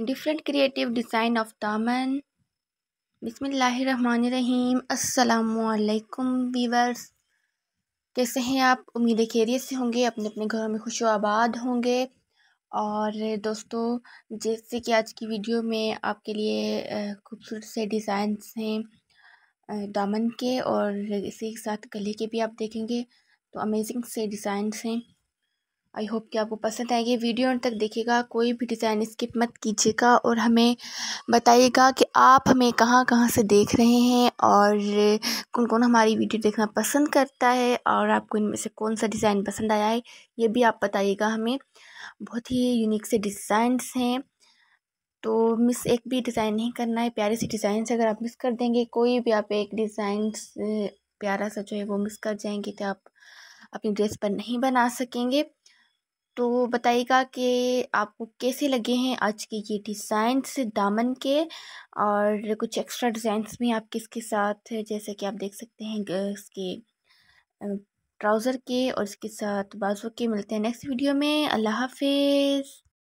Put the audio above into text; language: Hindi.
डिफरेंट क्रिएटिव डिज़ाइन ऑफ दामन बिसमीम अल्लाम वीवर्स कैसे हैं आप उम्मीद खैरियत से होंगे अपने अपने घरों में खुश आबाद होंगे और दोस्तों जैसे कि आज की वीडियो में आपके लिए खूबसूरत से डिज़ाइंस हैं दामन के और इसी के साथ गले के भी आप देखेंगे तो अमेजिंग से डिज़ाइंस हैं आई होप कि आपको पसंद आएगी वीडियो अंत तक देखिएगा कोई भी डिज़ाइन स्किप मत कीजिएगा और हमें बताइएगा कि आप हमें कहाँ कहाँ से देख रहे हैं और कौन कौन हमारी वीडियो देखना पसंद करता है और आपको इनमें से कौन सा डिज़ाइन पसंद आया है ये भी आप बताइएगा हमें बहुत ही यूनिक से डिज़ाइंस हैं तो मिस एक भी डिज़ाइन नहीं करना है प्यारे से डिज़ाइन अगर आप मिस कर देंगे कोई भी आप एक डिज़ाइन प्यारा सा जो है वो मिस कर जाएंगे तो आप अपनी ड्रेस पर नहीं बना सकेंगे तो बताइएगा कि आपको कैसे लगे हैं आज के ये डिज़ाइंस दामन के और कुछ एक्स्ट्रा डिज़ाइंस भी आप किसके साथ जैसे कि आप देख सकते हैं इसके ट्राउज़र के और इसके साथ बाजू के मिलते हैं नेक्स्ट वीडियो में अल्लाह हाफिज़